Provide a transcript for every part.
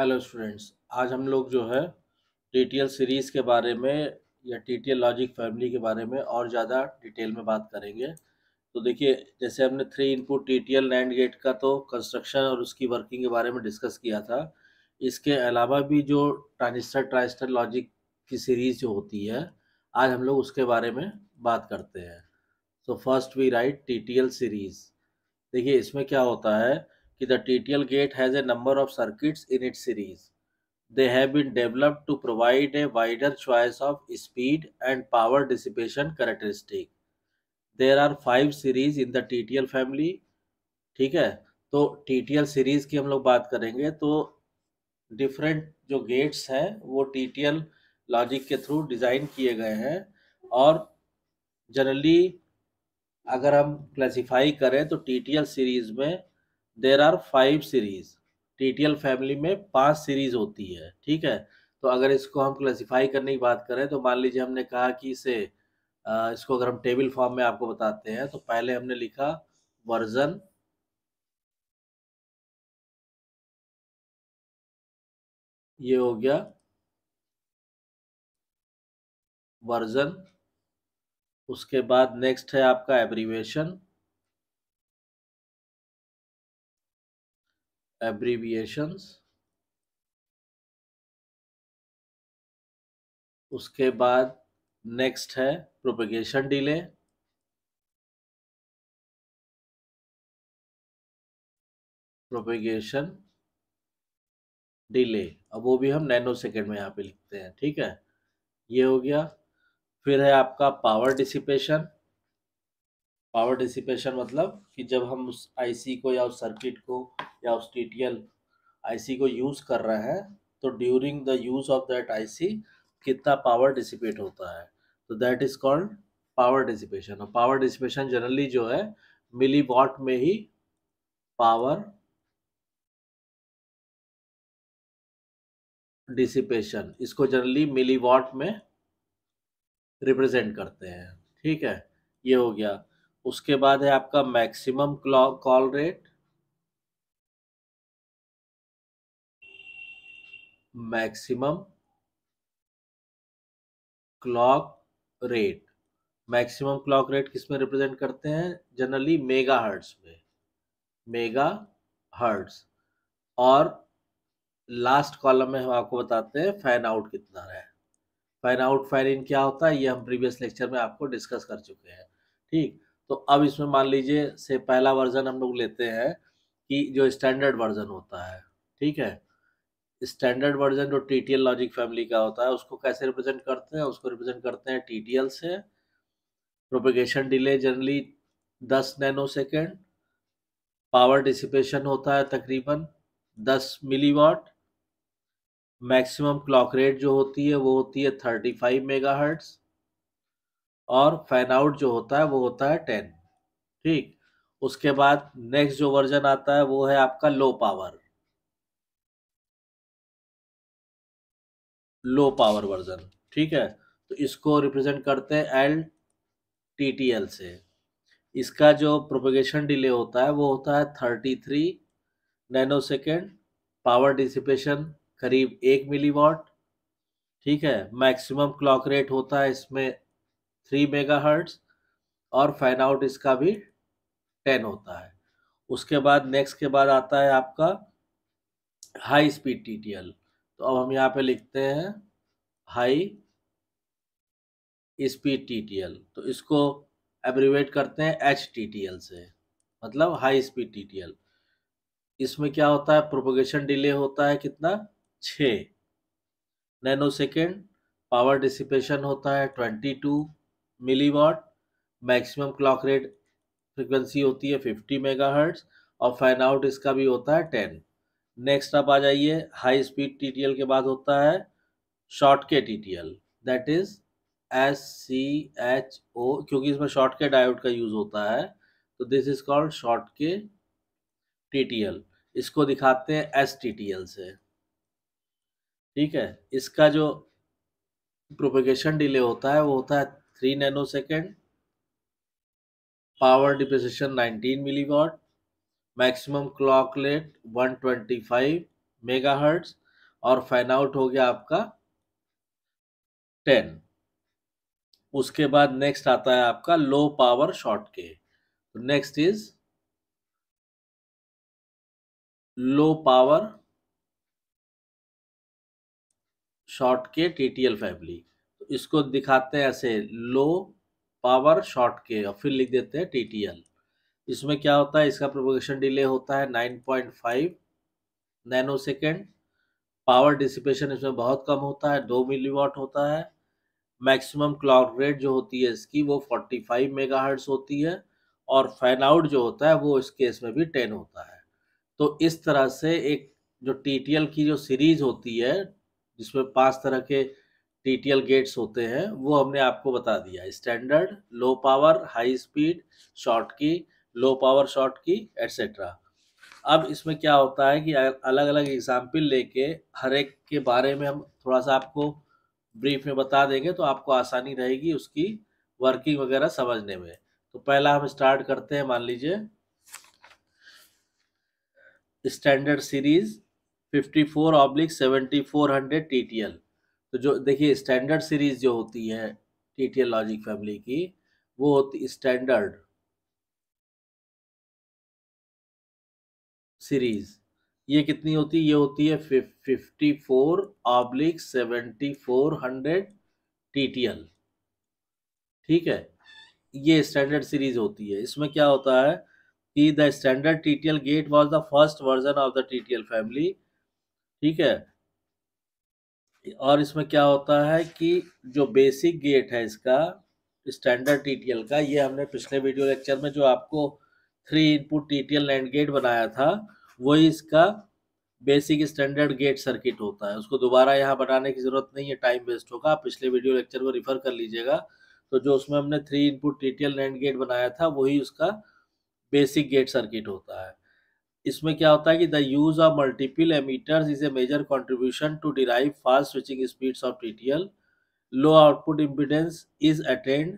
hello students आज हम लोग जो है टी सीरीज़ के बारे में या टी लॉजिक फैमिली के बारे में और ज़्यादा डिटेल में बात करेंगे तो देखिए जैसे हमने three input T T NAND gate का तो कंस्ट्रक्शन और उसकी वर्किंग के बारे में डिस्कस किया था इसके अलावा भी जो ट्रांजिस्टर ट्रांजिस्टर लॉजिक की सीरीज़ जो होती है आज हम लोग उसके बारे में बात करते हैं तो first we write T series देखिए इसमें क्या होता है कि the T T L gate has a number of circuits in it series they have been developed to provide a wider choice of speed and power dissipation characteristic there are five series in the T T L family ठीक है तो T T L series की हम लोग बात करेंगे तो different जो गेट्स हैं वो टी टी एल लॉजिक के थ्रू डिज़ाइन किए गए हैं और जनरली अगर हम क्लासिफाई करें तो टी टी एल सीरीज में there are five series T family में पांच सीरीज होती है ठीक है तो अगर इसको हम क्लासिफाई करने की बात करें तो मान लीजिए हमने कहा कि इसे इसको अगर हम टेबल फॉर्म में आपको बताते हैं तो पहले हमने लिखा वर्जन ये हो गया वर्जन उसके बाद नेक्स्ट है आपका एब्रीवेशन एब्रीविएशंस उसके बाद नेक्स्ट है प्रोपेगेशन डिले प्रोपेगेशन डिले अब वो भी हम नैनो सेकेंड में यहाँ पे लिखते हैं ठीक है ये हो गया फिर है आपका पावर डिसिपेशन पावर डिसिपेशन मतलब कि जब हम उस आईसी को या उस सर्किट को या उस टीटीएल आईसी को यूज़ कर रहे हैं तो during the use of that IC कितना पावर डिसिपेट होता है तो that is called power dissipation और पावर डिसिपेशन जनरली जो है मिली वॉट में ही पावर डिसिपेशन इसको जनरली मिली वॉट में रिप्रेजेंट करते हैं ठीक है ये हो गया उसके बाद है आपका maximum call rate maximum clock rate maximum clock rate किस में रिप्रेजेंट करते हैं जनरली मेगा हर्ट्स में मेगा हर्ट्स और लास्ट कॉलम में हम आपको बताते हैं फैन आउट कितना रहा है फैन आउट फैन इन क्या होता है ये हम प्रीवियस लेक्चर में आपको डिस्कस कर चुके हैं ठीक तो अब इसमें मान लीजिए से पहला वर्जन हम लोग लेते हैं कि जो स्टैंडर्ड वर्जन होता है ठीक है स्टैंडर्ड वर्जन जो टी लॉजिक फैमिली का होता है उसको कैसे रिप्रेजेंट करते हैं उसको रिप्रेजेंट करते हैं टी से प्रोपेगेशन डिले जनरली दस नैनो सेकेंड पावर डिसिपेशन होता है तकरीबन दस milliwatt maximum clock rate जो होती है वो होती है थर्टी फाइव मेगा हर्ट्स और फैन आउट जो होता है वो होता है टेन ठीक उसके बाद नेक्स्ट जो वर्जन आता है वो है आपका low power low power version ठीक है तो इसको रिप्रेजेंट करते हैं एल टी टी एल से इसका जो प्रोपोगेशन डिले होता है वो होता है thirty three nanosecond power dissipation करीब एक मिली वॉट ठीक है मैक्सिमम क्लॉक रेट होता है इसमें थ्री मेगा हर्ट्स और फैन आउट इसका भी टेन होता है उसके बाद नेक्स्ट के बाद आता है आपका high speed T T L तो अब हम यहाँ पे लिखते हैं high speed T T L तो इसको एब्रीवेट करते हैं एच टी टी एल से मतलब high speed T T L इसमें क्या होता है प्रोपोगेशन डिले होता है कितना छो सेकेंड पावर डिसिपेशन होता है twenty two milliwatt maximum clock rate frequency होती है मेगा हर्ट्स और फैन आउट इसका भी होता है टेन नेक्स्ट आप आ जाइए हाई स्पीड एल के बाद होता है शॉर्ट के T T L that is S C H O क्योंकि इसमें शॉर्ट के डायोड का यूज होता है तो दिस इज कॉल्ड शॉर्ट के टी टी एल इसको दिखाते हैं एस टी टी एल से ठीक है इसका जो प्रोपेगेशन डिले होता है वो होता है three nanosecond power dissipation nineteen milliwatt maximum clock rate one twenty five megahertz और फैन आउट हो गया आपका टेन उसके बाद नेक्स्ट आता है आपका low power Schottky next is low power short के टी टी एल फैमिली इसको दिखाते हैं ऐसे लो पावर शॉर्ट के और फिर लिख देते हैं टीटीएल इसमें क्या होता है इसका प्रोपोगेशन डिले होता है 9.5 नैनो सेकेंड पावर डिसिपेशन इसमें बहुत कम होता है दो मिली होता है मैक्सिमम क्लॉक रेट जो होती है इसकी वो 45 मेगाहर्ट्ज होती है और फैन आउट जो होता है वो इस केस में भी 10 होता है तो इस तरह से एक जो टी की जो सीरीज होती है जिसमें पांच तरह के टीटीएल गेट्स होते हैं वो हमने आपको बता दिया standard low power high speed Schottky low power Schottky etcetera अब इसमें क्या होता है कि अलग अलग एग्जाम्पल लेके हर एक के बारे में हम थोड़ा सा आपको ब्रीफ में बता देंगे तो आपको आसानी रहेगी उसकी वर्किंग वगैरह समझने में तो पहला हम स्टार्ट करते हैं मान लीजिए standard series 54 oblique seventy four hundred तो जो देखिए स्टैंडर्ड सीरीज जो होती है T T L logic family की वो होती स्टैंडर्ड सीरीज ये कितनी होती है ये होती है fifty four oblique seventy four hundred T T L ठीक है ये स्टैंडर्ड सीरीज होती है इसमें क्या होता है कि the standard T T L gate was the first version of the T T L family ठीक है और इसमें क्या होता है कि जो बेसिक गेट है इसका स्टैंडर्ड टीटीएल का ये हमने पिछले वीडियो लेक्चर में जो आपको three input TTL NAND gate बनाया था वही इसका बेसिक स्टैंडर्ड गेट सर्किट होता है उसको दोबारा यहाँ बनाने की ज़रूरत नहीं है टाइम वेस्ट होगा आप पिछले वीडियो लेक्चर को रिफ़र कर लीजिएगा तो जो उसमें हमने three input TTL NAND gate बनाया था वही उसका बेसिक गेट सर्किट होता है इसमें क्या होता है कि the use of multiple emitters is a major contribution to derive fast switching speeds of TTL low output impedance is attained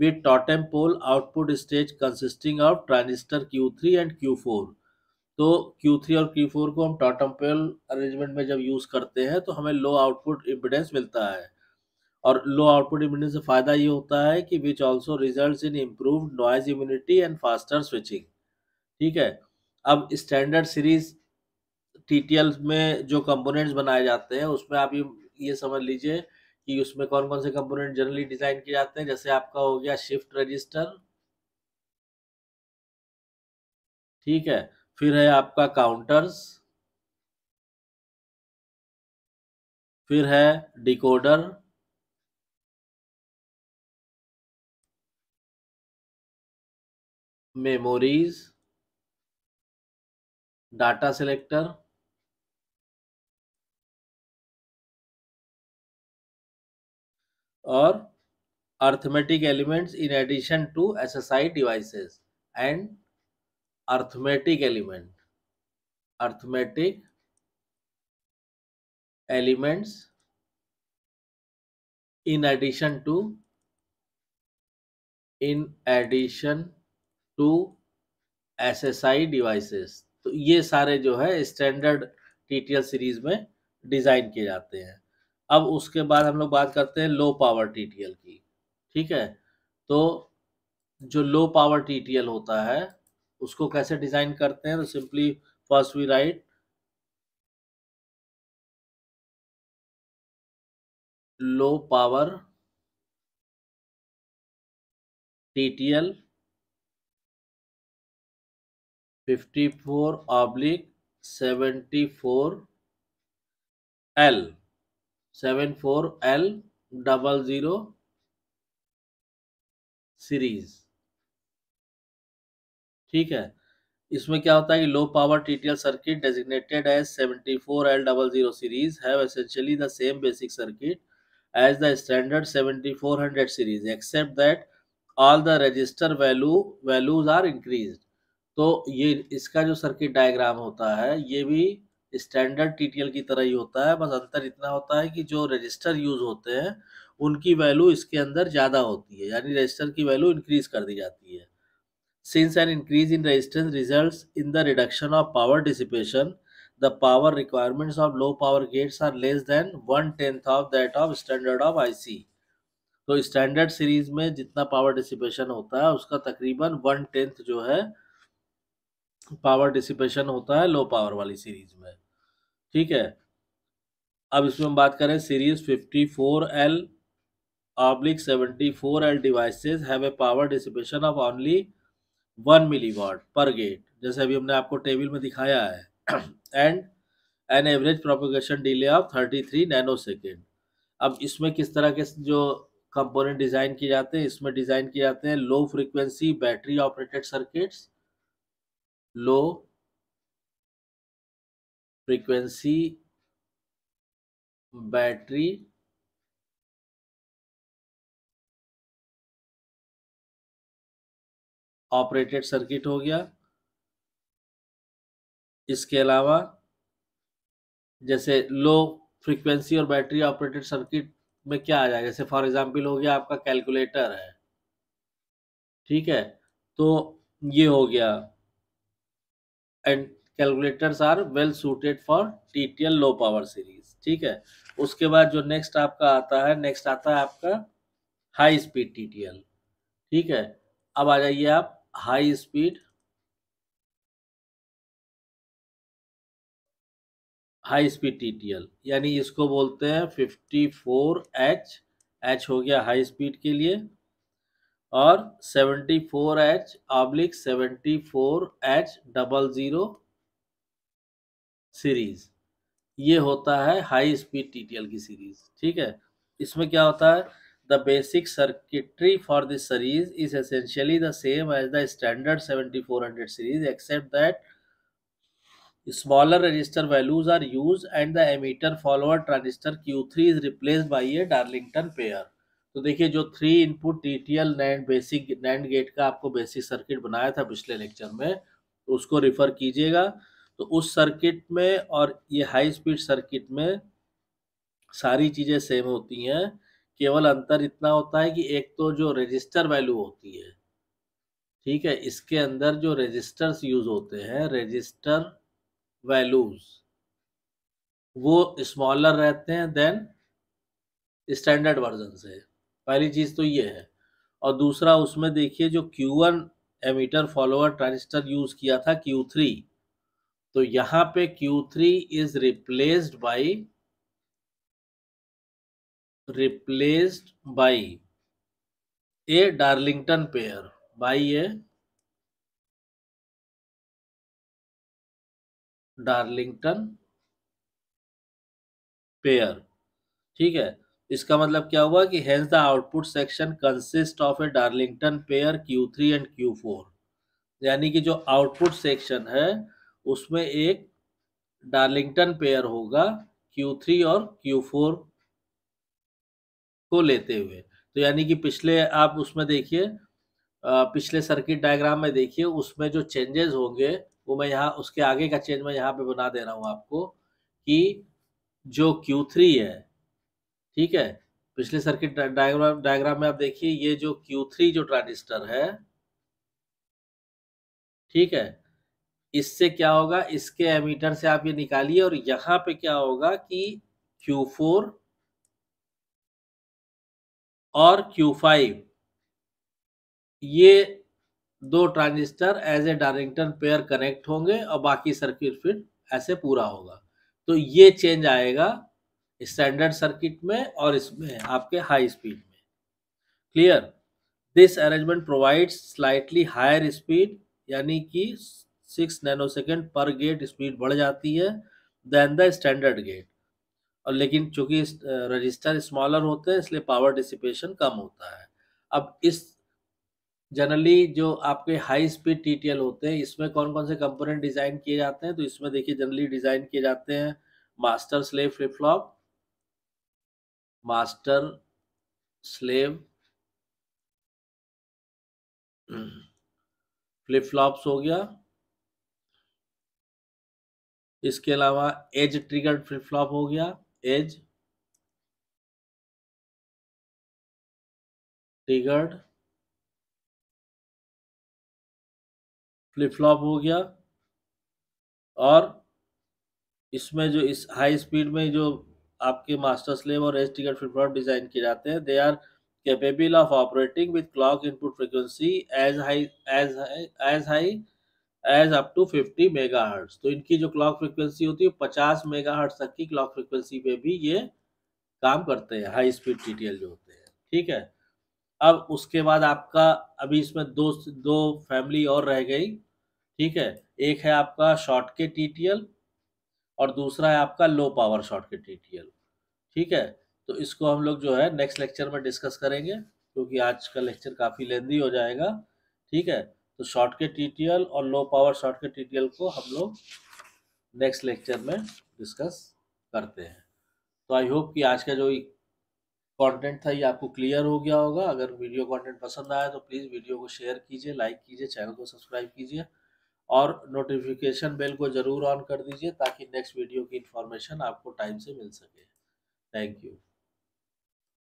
with output stage consisting of consisting Q three Q3 Q Q4 तो Q3 और Q4 को हम Tatum पोल arrangement में जब use करते हैं तो हमें लो आउटपुट इम्पिडेंस मिलता है और लो आउटपुट इम्पिडेंस से फ़ायदा ये होता है कि which also result in improve noise immunity and faster switching ठीक है अब स्टैंडर्ड सीरीज टी में जो कंपोनेंट्स बनाए जाते हैं उसमें आप ये समझ लीजिए कि उसमें कौन कौन से कंपोनेंट जनरली डिजाइन किए जाते हैं जैसे आपका हो गया शिफ्ट रजिस्टर ठीक है फिर है आपका काउंटर्स फिर है डिकोडर मेमोरीज डाटा सेलेक्टर और arithmetic elements in addition to SSI devices and arithmetic element arithmetic elements in addition to in addition to SSI devices तो ये सारे जो है स्टैंडर्ड टी सीरीज में डिज़ाइन किए जाते हैं अब उसके बाद हम लोग बात करते हैं लो पावर टी की ठीक है तो जो लो पावर टी होता है उसको कैसे डिज़ाइन करते हैं तो simply first we write low power T fifty four oblique seventy four L seven four L double zero series ठीक है इसमें क्या होता है कि low power TTL circuit designated as seventy four L double zero series have essentially the same basic circuit as standard seventy four hundred series except that all the resistor value values are increased तो ये इसका जो circuit diagram होता है ये भी standard TTL की तरह ही होता है बस अंतर इतना होता है कि जो रजिस्टर यूज होते हैं उनकी वैल्यू इसके अंदर ज़्यादा होती है यानी रजिस्टर की वैल्यू इंक्रीज कर दी जाती है since an increase in resistance result in the reduction of power dissipation the power requirements of low power gates are less than one tenth of that of standard of I तो standard series में जितना power dissipation होता है उसका तकरीबन one tenth जो है power dissipation होता है लो पावर वाली सीरीज में ठीक है अब इसमें हम बात करें series 54L oblique 74L devices have a power dissipation of only one milliwatt per gate जैसे अभी हमने आपको टेबल में दिखाया है and an average propagation delay of 33 nanosecond अब इसमें किस तरह के जो कंपोनेंट डिज़ाइन किए जाते हैं इसमें डिज़ाइन किए जाते हैं low frequency battery operated circuits low frequency battery operated circuit हो गया इसके अलावा जैसे लो फ्रीक्वेंसी और बैटरी ऑपरेटेड सर्किट में क्या आ जाएगा जैसे फॉर एग्जांपल हो गया आपका कैलकुलेटर है ठीक है तो ये हो गया and calculators are well suited for TTL low power series ठीक है उसके बाद जो नेक्स्ट आपका आता है नेक्स्ट आता है आपका हाई स्पीड TTL ठीक है अब आ जाइए आप high speed high speed TTL यानी इसको बोलते हैं फिफ्टी फोर एच एच हो गया हाई स्पीड के लिए और 74H H oblique seventy H double zero series ये होता है हाई स्पीड टीटीएल की सीरीज ठीक है इसमें क्या होता है the basic circuitry for this series is essentially the same as the standard 7400 series except that smaller resistor values are use and the emitter follower transistor Q three is replace by a Darlington pair तो देखिए जो three input T T L NAND basic NAND gate का आपको basic circuit बनाया था पिछले lecture में तो उसको रिफर कीजिएगा तो उस सर्किट में और ये हाई स्पीड सर्किट में सारी चीज़ें सेम होती हैं केवल अंतर इतना होता है कि एक तो जो रजिस्टर वैल्यू होती है ठीक है इसके अंदर जो रजिस्टर्स यूज होते हैं रजिस्टर वैल्यूज वो स्मॉलर रहते हैं देन स्टैंडर्ड वर्जन से पहली चीज़ तो ये है और दूसरा उसमें देखिए जो Q one emitter follower transistor use किया था क्यू थ्री तो यहाँ पे Q three is replaced by replaced by a Darlington pair by a Darlington pair ठीक है इसका मतलब क्या हुआ कि hence the output section consist of a Darlington pair Q three and Q four यानी कि जो आउटपुट सेक्शन है उसमें एक डार्लिंगटन पेयर होगा क्यू थ्री और क्यू फोर को लेते हुए तो यानी कि पिछले आप उसमें देखिए पिछले सर्किट डायग्राम में देखिए उसमें जो चेंजेस होंगे वो मैं यहाँ उसके आगे का चेंज मैं यहाँ पे बना दे रहा हूँ आपको कि जो Q3 है ठीक है पिछले सर्किट डायग्राम डायग्राम में आप देखिए ये जो Q3 जो ट्रांजिस्टर है ठीक है इससे क्या होगा इसके एमीटर से आप ये निकालिए और यहां पे क्या होगा कि Q4 और Q5 ये दो transistor as a director pair connect होंगे और बाकी सर्किट फिर ऐसे पूरा होगा तो ये चेंज आएगा स्टैंडर्ड सर्किट में और इसमें आपके हाई स्पीड में clear this arrangement provides slightly higher speed यानी कि सिक्स नैनो सेकेंड पर गेट स्पीड बढ़ जाती है देन द स्टैंडर्ड गेट और लेकिन चूंकि रजिस्टर स्मॉलर होते हैं इसलिए पावर डिसिपेशन कम होता है अब इस जनरली जो आपके हाई स्पीड टी होते हैं इसमें कौन कौन से कंपोनेंट डिज़ाइन किए जाते हैं तो इसमें देखिए जनरली डिज़ाइन किए जाते हैं master slave flip flop master slave flip flops हो गया इसके अलावा एज ट्रिगर्ड फ्लिप फ्लॉप हो गया एज ट्रिगर्ड फ्लिप फ्लॉप हो गया और इसमें जो इस हाई स्पीड में जो आपके मास्टर स्लेव और एस टिकट फिर डिजाइन किए जाते हैं they are capable of operating with clock input frequency as high as as high as up to fifty mega तो इनकी जो क्लॉक फ्रिक्वेंसी होती है पचास मेगा तक की क्लॉक फ्रिक्वेंसी पे भी ये काम करते हैं high speed T T L जो होते हैं ठीक है अब उसके बाद आपका अभी इसमें दो दो फैमिली और रह गई ठीक है एक है आपका शॉर्ट के टी टी एल और दूसरा है आपका लो पावर के टी ठीक है तो इसको हम लोग जो है नेक्स्ट लेक्चर में डिस्कस करेंगे क्योंकि आज का लेक्चर काफ़ी लेंदी हो जाएगा ठीक है तो के टी और लो पावर शॉर्ट के टी को हम लोग नेक्स्ट लेक्चर में डिस्कस करते हैं तो आई होप कि आज का जो कंटेंट था ये आपको क्लियर हो गया होगा अगर वीडियो कंटेंट पसंद आया तो प्लीज़ वीडियो को शेयर कीजिए लाइक कीजिए चैनल को सब्सक्राइब कीजिए और नोटिफिकेशन बेल को ज़रूर ऑन कर दीजिए ताकि नेक्स्ट वीडियो की इन्फॉर्मेशन आपको टाइम से मिल सके थैंक यू